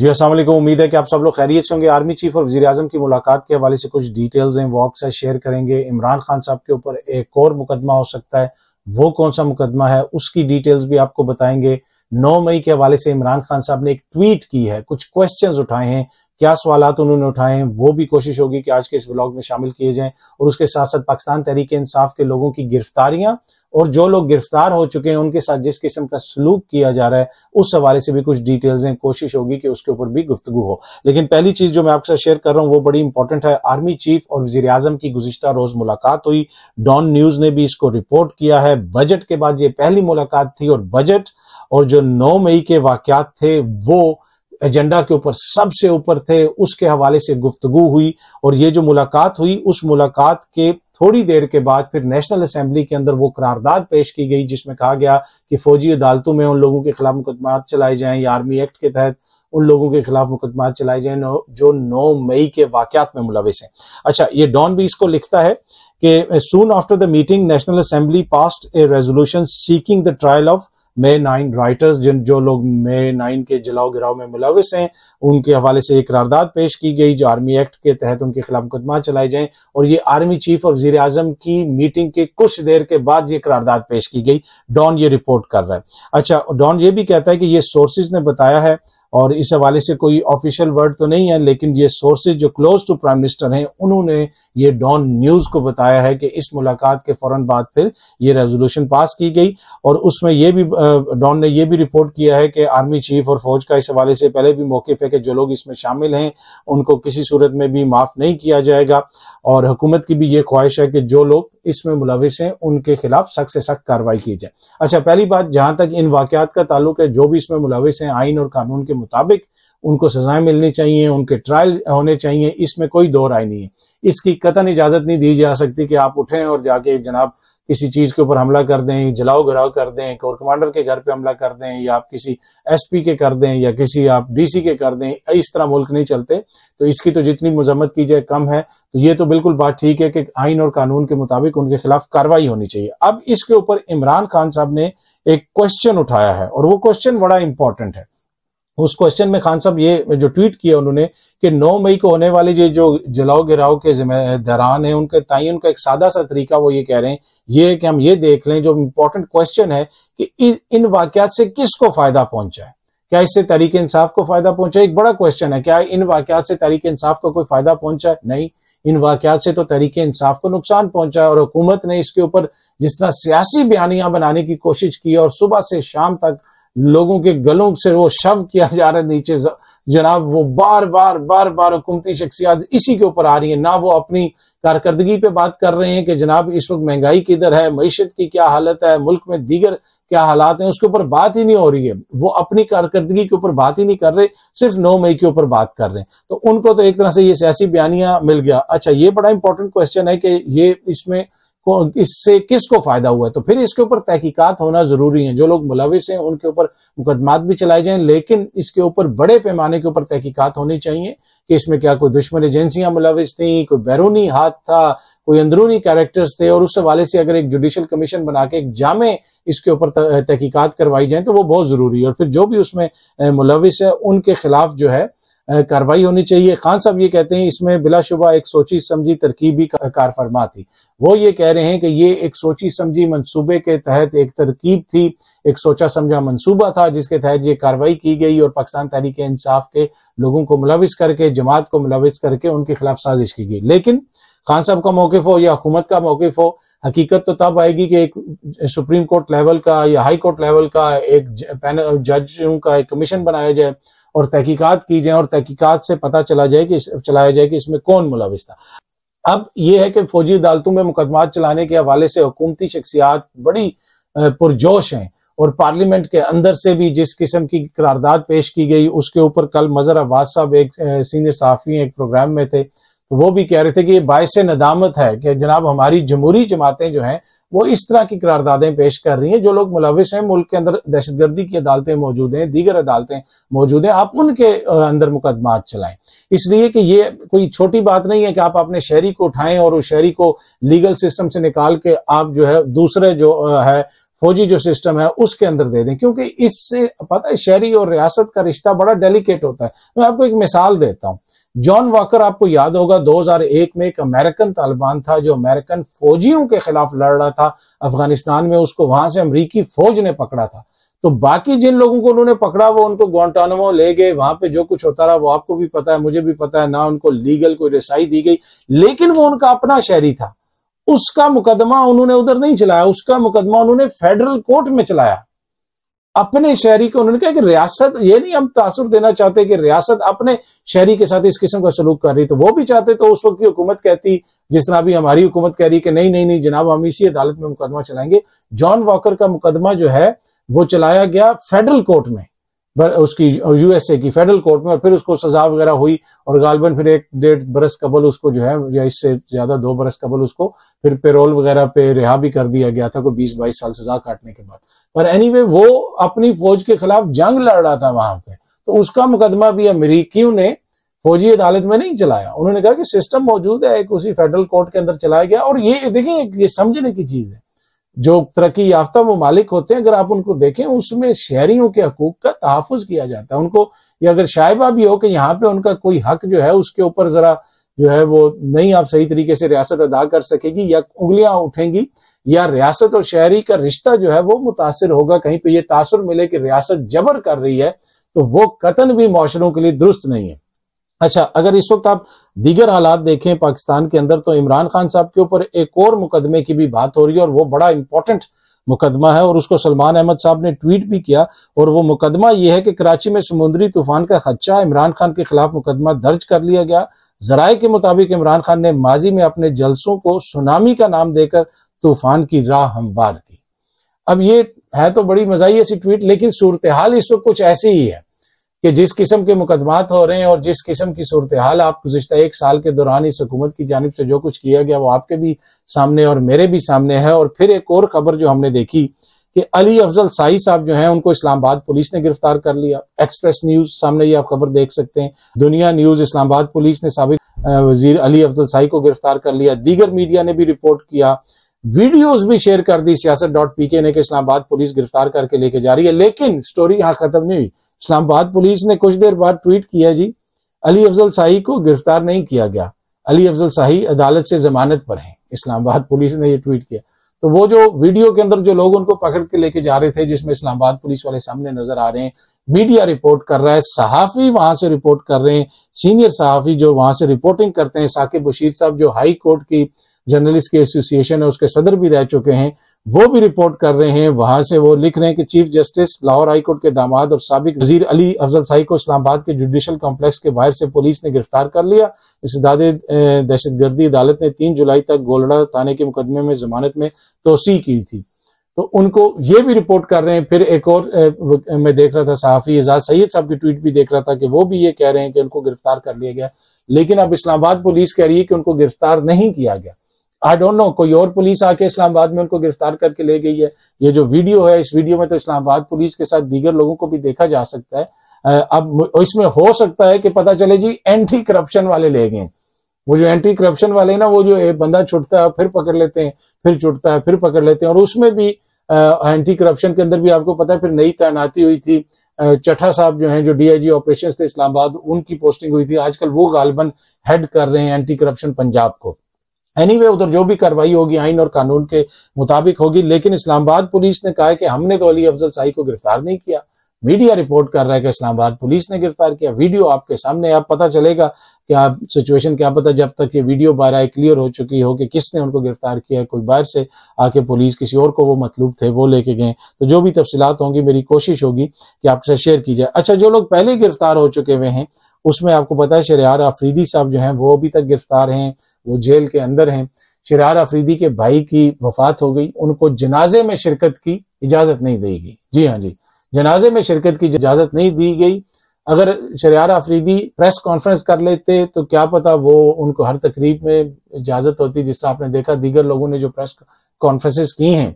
जी असल उम्मीद है कि आप सब लोग खैरियत से होंगे आर्मी चीफ और वजी अजम की मुलाकात के हवाले से कुछ डिटेल्स हैं वो अक्सर शेयर करेंगे इमरान खान साहब के ऊपर एक और मुकदमा हो सकता है वो कौन सा मुकदमा है उसकी डिटेल्स भी आपको बताएंगे 9 मई के हवाले से इमरान खान साहब ने एक ट्वीट की है कुछ क्वेश्चन उठाए हैं क्या सवाल उन्होंने उठाए हैं वो भी कोशिश होगी कि आज के इस ब्लॉग में शामिल किए जाएं और उसके साथ साथ पाकिस्तान तहरीक इंसाफ के लोगों की गिरफ्तारियां और जो लोग गिरफ्तार हो चुके हैं उनके साथ जिस किस्म का सलूक किया जा रहा है उस हवाले से भी कुछ डिटेल्स हैं कोशिश होगी कि उसके ऊपर भी गुफ्तु हो लेकिन पहली चीज जो मैं आपके साथ शेयर कर रहा हूं वो बड़ी इंपॉर्टेंट है आर्मी चीफ और वजीर आजम की गुजशत रोज मुलाकात हुई डॉन न्यूज ने भी इसको रिपोर्ट किया है बजट के बाद ये पहली मुलाकात थी और बजट और जो नौ मई के वाकत थे वो एजेंडा के ऊपर सबसे ऊपर थे उसके हवाले से गुफ्तगु हुई और ये जो मुलाकात हुई उस मुलाकात के थोड़ी देर के बाद फिर नेशनल असेंबली के अंदर वो करारदाद पेश की गई जिसमें कहा गया कि फौजी अदालतों में उन लोगों के खिलाफ मुकदमा चलाए जाएं या आर्मी एक्ट के तहत उन लोगों के खिलाफ मुकदमा चलाए जाएं जो 9 मई के वाकत में मुलविस हैं अच्छा ये डॉन भी इसको लिखता है कि soon after the meeting national assembly passed a resolution seeking the trial of may nine writers जिन जो लोग मे नाइन के जलाओ गिराव में मुलविस हैं उनके हवाले से एक करारदाद पेश की गई जो आर्मी एक्ट के तहत उनके खिलाफ मुकदमा चलाए जाएं और ये आर्मी चीफ और वजीर आजम की मीटिंग के कुछ देर के बाद ये करारदाद पेश की गई डॉन ये रिपोर्ट कर रहा है अच्छा डॉन ये भी कहता है कि ये सोर्सेज ने बताया है और इस हवाले से कोई ऑफिशियल वर्ड तो नहीं है लेकिन ये सोर्सेज जो क्लोज टू प्राइम मिनिस्टर हैं उन्होंने ये डॉन न्यूज को बताया है कि इस मुलाकात के फौरन बाद फिर ये रेजोल्यूशन पास की गई और उसमें यह भी डॉन ने यह भी रिपोर्ट किया है कि आर्मी चीफ और फौज का इस हवाले से पहले भी मौकफ है कि जो लोग इसमें शामिल हैं उनको किसी सूरत में भी माफ नहीं किया जाएगा और हुकूमत की भी ये ख्वाहिश है कि जो लोग इसमें मुलविस हैं उनके खिलाफ सख्त से सख्त कार्रवाई की जाए अच्छा पहली बात जहां तक इन वाकत का ताल्लुक है जो भी इसमें मुलविस हैं आइन और कानून के मुताबिक उनको सजाएं मिलनी चाहिए उनके ट्रायल होने चाहिए इसमें कोई दो राय नहीं है इसकी कतन इजाजत नहीं दी जा सकती कि आप उठें और जाके जनाब किसी चीज के ऊपर हमला कर दें जलाओ घराव कर दें कोर कमांडर के घर पे हमला कर दें या आप किसी एसपी के कर दें या किसी आप डीसी के कर दें इस तरह मुल्क नहीं चलते तो इसकी तो जितनी मजम्मत की जाए कम है तो ये तो बिल्कुल बात ठीक है कि आइन और कानून के मुताबिक उनके खिलाफ कार्रवाई होनी चाहिए अब इसके ऊपर इमरान खान साहब ने एक क्वेश्चन उठाया है और वो क्वेश्चन बड़ा इंपॉर्टेंट है उस क्वेश्चन में खान साहब ये जो ट्वीट किया उन्होंने कि 9 मई को होने वाले ये जो जलाओ गिराव के दौरान है उनके ताई उनका एक सादा सा तरीका वो ये कह रहे हैं ये कि हम ये देख लें जो इम्पोर्टेंट क्वेश्चन है कि इन, वाकत से से किसको फायदा पहुंचा है क्या इससे तहरीक इंसाफ को फायदा पहुंचा एक बड़ा क्वेश्चन है क्या इन वाक्यात से तहरीक इंसाफ को कोई फायदा पहुंचा है नहीं इन वाक्यात से तो तरीके इंसाफ को नुकसान पहुंचा है और हुकूमत ने इसके ऊपर जिस तरह सियासी बयानियां बनाने की कोशिश की और सुबह से शाम तक लोगों के गलों से वो शव किया जा रहा है नीचे जनाब वो बार बार बार बार हुकूमती शख्सियात इसी के ऊपर आ रही है ना वो अपनी कारकर्दगी पे बात कर रहे हैं कि जनाब इस वक्त महंगाई किधर है मीशत की क्या हालत है मुल्क में दीगर क्या हालात हैं उसके ऊपर बात ही नहीं हो रही है वो अपनी कारकर्दगी के ऊपर बात ही नहीं कर रहे सिर्फ नौ मई के ऊपर बात कर रहे हैं तो उनको तो एक तरह से ये सियासी बयानियां मिल गया अच्छा ये बड़ा इंपॉर्टेंट क्वेश्चन है कि ये इसमें इससे किसको फायदा हुआ है तो फिर इसके ऊपर तहकीकत होना जरूरी है जो लोग मुलविस हैं उनके ऊपर मुकदमात भी चलाए जाएं लेकिन इसके ऊपर बड़े पैमाने के ऊपर तहकीकत होनी चाहिए कि इसमें क्या कोई दुश्मन एजेंसियां मुलविस थी कोई बैरूनी हाथ था कोई अंदरूनी कैरेक्टर्स थे और उस हवाले से अगर एक जुडिशल कमीशन बना के एक जामे इसके ऊपर तहकीकत करवाई जाए तो वो बहुत जरूरी है और फिर जो भी उसमें मुलविस है उनके खिलाफ जो है कार्रवाई होनी चाहिए खान साहब ये कहते हैं इसमें बिलाशुबा एक सोची समझी तरकीब ही कार फरमा थी वो ये कह रहे हैं कि ये एक सोची समझी मंसूबे के तहत एक तरकीब थी एक सोचा समझा मंसूबा था जिसके तहत ये कार्रवाई की गई और पाकिस्तान तहरीक इंसाफ के लोगों को मुलविस करके जमात को मुलविस करके उनके खिलाफ साजिश की गई लेकिन खान साहब का मौकफ हो या हुकूमत का मौकफ हो हकीकत तो तब आएगी कि एक सुप्रीम कोर्ट लेवल का या हाई कोर्ट लेवल का एक पैनल जजों का एक कमीशन बनाया जाए और तहकीकात की जाए और तहकीकात से पता चला जाए कि चलाया जाए कि इसमें कौन मुलविस था अब यह है कि फौजी अदालतों में मुकदमा चलाने के हवाले से हुकूमती शख्सियात बड़ी पुरजोश हैं और पार्लियामेंट के अंदर से भी जिस किस्म की करारदाद पेश की गई उसके ऊपर कल मजहर अब्बास साहब एक सीनियर साफी एक प्रोग्राम में थे तो वो भी कह रहे थे कि ये बायस नदामत है कि जनाब हमारी जमहूरी जमातें जो हैं वो इस तरह की करारदादें पेश कर रही हैं जो लोग मुलविस हैं मुल्क के अंदर दहशतगर्दी की अदालतें मौजूद हैं दीगर अदालतें मौजूद हैं आप उनके अंदर मुकदमा चलाएं इसलिए कि ये कोई छोटी बात नहीं है कि आप अपने शहरी को उठाएं और उस शहरी को लीगल सिस्टम से निकाल के आप जो है दूसरे जो है फौजी जो सिस्टम है उसके अंदर दे दें क्योंकि इससे पता है शहरी और रियासत का रिश्ता बड़ा डेलीकेट होता है मैं आपको एक मिसाल देता हूँ जॉन वॉकर आपको याद होगा 2001 में एक अमेरिकन तालिबान था जो अमेरिकन फौजियों के खिलाफ लड़ रहा था अफगानिस्तान में उसको वहां से अमरीकी फौज ने पकड़ा था तो बाकी जिन लोगों को उन्होंने पकड़ा वो उनको ग्वांटानमो ले गए वहां पे जो कुछ होता रहा वो आपको भी पता है मुझे भी पता है ना उनको लीगल कोई रसाई दी गई लेकिन वो उनका अपना शहरी था उसका मुकदमा उन्होंने उधर नहीं चलाया उसका मुकदमा उन्होंने फेडरल कोर्ट में चलाया अपने शहरी को उन्होंने कहा कि रियासत ये नहीं हम तासुर देना चाहते कि रियासत अपने शहरी के साथ इस किस्म का सलूक कर रही तो वो भी चाहते तो उस वक्त की हुकूमत कहती जिस तरह भी हमारी हुकूमत कह रही है कि नहीं नहीं नहीं जनाब हम इसी अदालत में मुकदमा चलाएंगे जॉन वॉकर का मुकदमा जो है वो चलाया गया फेडरल कोर्ट में उसकी यूएसए की फेडरल कोर्ट में और फिर उसको सजा वगैरह हुई और गालबन फिर एक डेढ़ बरस कबल उसको जो है या इससे ज्यादा दो बरस कबल उसको फिर पेरोल वगैरह पे रिहा भी कर दिया गया था कोई बीस बाईस साल सजा काटने के बाद पर एनी anyway, वो अपनी फौज के खिलाफ जंग लड़ रहा था वहां पे तो उसका मुकदमा भी अमरीकियों ने फौजी अदालत में नहीं चलाया उन्होंने कहा कि सिस्टम मौजूद है एक उसी फेडरल कोर्ट के अंदर चलाया गया और ये देखिए ये समझने की चीज है जो तरक्की याफ्ता ममालिक होते हैं अगर आप उनको देखें उसमें शहरियों के हकूक का तहफुज किया जाता है उनको या अगर शायबा भी हो कि यहाँ पे उनका कोई हक जो है उसके ऊपर जरा जो है वो नहीं आप सही तरीके से रियासत अदा कर सकेगी या उंगलियां उठेंगी या रियासत और शहरी का रिश्ता जो है वो मुतासर होगा कहीं पे ये तासर मिले कि रियासत जबर कर रही है तो वो कतन भी माशरों के लिए दुरुस्त नहीं है अच्छा अगर इस वक्त आप दीगर हालात देखें पाकिस्तान के अंदर तो इमरान खान साहब के ऊपर एक और मुकदमे की भी बात हो रही है और वो बड़ा इंपॉर्टेंट मुकदमा है और उसको सलमान अहमद साहब ने ट्वीट भी किया और वो मुकदमा यह है कि कराची में समुद्री तूफान का खदशा इमरान खान के खिलाफ मुकदमा दर्ज कर लिया गया जराये के मुताबिक इमरान खान ने माजी में अपने जलसों को सुनामी का नाम देकर तूफान की राह हमवार की अब ये है तो बड़ी मजाही सी ट्वीट लेकिन सूरत हाल इस वक्त कुछ ऐसी ही है कि जिस किस्म के मुकदमात हो रहे हैं और जिस किस्म की सूरत हाल आप गुजशत एक साल के दौरान इस हुकूमत की जानब से जो कुछ किया गया वो आपके भी सामने और मेरे भी सामने है और फिर एक और खबर जो हमने देखी कि अली अफजल साई साहब जो हैं उनको इस्लामाबाद पुलिस ने गिरफ्तार कर लिया एक्सप्रेस न्यूज सामने ये आप खबर देख सकते हैं दुनिया न्यूज इस्लामाबाद पुलिस ने सबक वजीर अली अफजल साई को गिरफ्तार कर लिया दीगर मीडिया ने भी रिपोर्ट किया वीडियोस भी शेयर कर दी सियासत डॉट पी के ने कि इस्लामाबाद पुलिस गिरफ्तार करके लेके जा रही है लेकिन स्टोरी यहां खत्म नहीं हुई इस्लामाबाद पुलिस ने कुछ देर बाद ट्वीट किया जी अली अफजल शाही को गिरफ्तार नहीं किया गया अली अफजल शाही अदालत से जमानत पर है इस्लामाबाद पुलिस ने यह ट्वीट किया तो वो जो वीडियो के अंदर जो लोग उनको पकड़ के लेके जा रहे थे जिसमें इस्लामाबाद पुलिस वाले सामने नजर आ रहे हैं मीडिया रिपोर्ट कर रहा है सहाफी वहां से रिपोर्ट कर रहे हैं सीनियर सहाफी जो वहां से रिपोर्टिंग करते हैं साकिब बशीर साहब जो हाई कोर्ट की जर्नलिस्ट के एसोसिएशन है उसके सदर भी रह चुके हैं वो भी रिपोर्ट कर रहे हैं वहां से वो लिख रहे हैं कि चीफ जस्टिस लाहौर हाईकोर्ट के दामाद और सबक वजीर अली अफजल शाही को इस्लामाबाद के जुडिशल कॉम्प्लेक्स के बाहर से पुलिस ने गिरफ्तार कर लिया इस दहशत गर्दी अदालत ने तीन जुलाई तक गोलड़ा थाने के मुकदमे में जमानत में तोसी की थी तो उनको ये भी रिपोर्ट कर रहे हैं फिर एक और मैं देख रहा था सहाफ़ी एजाज सैयद साहब की ट्वीट भी देख रहा था कि वो भी ये कह रहे हैं कि उनको गिरफ्तार कर लिया गया लेकिन अब इस्लामाबाद पुलिस कह रही है कि उनको गिरफ्तार नहीं किया गया आई डोंट नो कोई और पुलिस आके इस्लामाबाद में उनको गिरफ्तार करके ले गई है ये जो वीडियो है इस वीडियो में तो इस्लामाबाद पुलिस के साथ दीगर लोगों को भी देखा जा सकता है अब इसमें हो सकता है कि पता चले जी एंटी करप्शन वाले ले गए वो जो एंटी करप्शन वाले ना वो जो एक बंदा छुटता है फिर पकड़ लेते हैं फिर छुटता है फिर पकड़ लेते हैं और उसमें भी एंटी करप्शन के अंदर भी आपको पता है फिर नई तैनाती हुई थी चटा साहब जो हैं जो डीआईजी ऑपरेशंस थे इस्लामाबाद उनकी पोस्टिंग हुई थी आजकल वो गालबन हेड कर रहे हैं एंटी करप्शन पंजाब को एनीवे anyway, उधर जो भी कार्रवाई होगी आइन और कानून के मुताबिक होगी लेकिन इस्लामाबाद पुलिस ने कहा कि हमने तो अली अफजल शाही को गिरफ्तार नहीं किया मीडिया रिपोर्ट कर रहा है कि इस्लामाबाद पुलिस ने गिरफ्तार किया वीडियो आपके सामने आप पता चलेगा कि आप सिचुएशन क्या पता जब तक ये वीडियो बारह क्लियर हो चुकी हो कि किसने उनको गिरफ्तार किया है कोई बाहर से आके पुलिस किसी और को वो मतलूब थे वो लेके गए तो जो भी तफसीलात होंगी मेरी कोशिश होगी कि आपके साथ शेयर की जाए अच्छा जो लोग पहले गिरफ्तार हो चुके हुए हैं उसमें आपको पता है शरियार आफरीदी साहब जो हैं वो अभी तक गिरफ्तार हैं वो जेल के अंदर हैं शरार अफरीदी के भाई की वफात हो गई उनको जनाजे में शिरकत की इजाजत नहीं दी गई जी हाँ जी जनाजे में शिरकत की इजाजत नहीं दी गई अगर शरार अफरीदी प्रेस कॉन्फ्रेंस कर लेते तो क्या पता वो उनको हर तकरीब में इजाजत होती जिस तरह आपने देखा दीगर लोगों ने जो प्रेस कॉन्फ्रेंसिस की हैं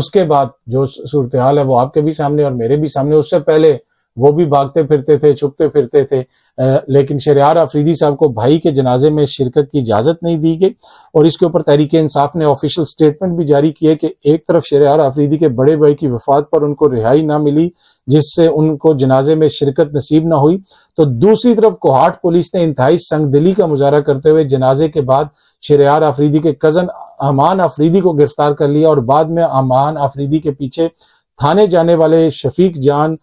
उसके बाद जो सूरत हाल है वो आपके भी सामने और मेरे भी सामने उससे पहले वो भी भागते फिरते थे छुपते फिरते थे आ, लेकिन शरियार आफरीदी साहब को भाई के जनाजे में शिरकत की इजाज़त नहीं दी गई और इसके ऊपर तहरीक इंसाफ ने ऑफिशियल स्टेटमेंट भी जारी किया कि एक तरफ शरियार आफरीदी के बड़े भाई की वफात पर उनको रिहाई ना मिली जिससे उनको जनाजे में शिरकत नसीब ना हुई तो दूसरी तरफ कोहाट पुलिस ने इंतहाई संग दिली का मुजाहरा करते हुए जनाजे के बाद शरियार आफरीदी के कज़न अमान आफरीदी को गिरफ्तार कर लिया और बाद में अमान आफरीदी के पीछे थाने जाने वाले शफीक जान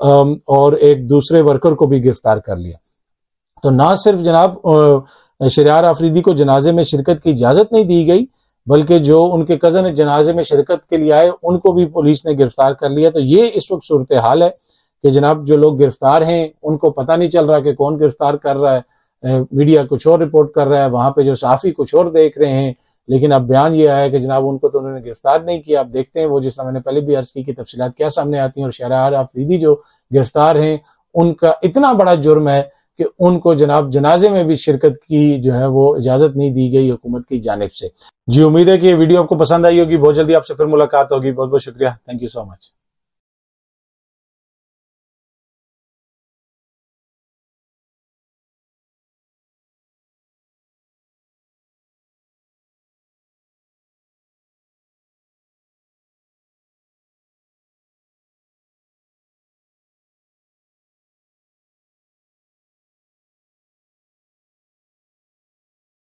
और एक दूसरे वर्कर को भी गिरफ्तार कर लिया तो ना सिर्फ जनाब शरियार आफरीदी को जनाजे में शिरकत की इजाज़त नहीं दी गई बल्कि जो उनके कज़न जनाजे में शिरकत के लिए आए उनको भी पुलिस ने गिरफ्तार कर लिया तो ये इस वक्त सूरत हाल है कि जनाब जो लोग गिरफ्तार हैं उनको पता नहीं चल रहा कि कौन गिरफ्तार कर रहा है मीडिया कुछ और रिपोर्ट कर रहा है वहां पे जो साफ़ी कुछ और देख रहे हैं लेकिन अब बयान ये है कि जनाब उनको तो उन्होंने गिरफ्तार नहीं किया आप देखते हैं वो जिस मैंने पहले भी अर्ज की कि तफसीत क्या सामने आती हैं और शराह आफरीदी जो गिरफ्तार हैं उनका इतना बड़ा जुर्म है कि उनको जनाब जनाजे में भी शिरकत की जो है वो इजाजत नहीं दी गई हुकूमत की जानब से जी उम्मीद है कि ये वीडियो आपको पसंद आई होगी बहुत जल्दी आपसे फिर मुलाकात होगी बहुत बहुत शुक्रिया थैंक यू सो मच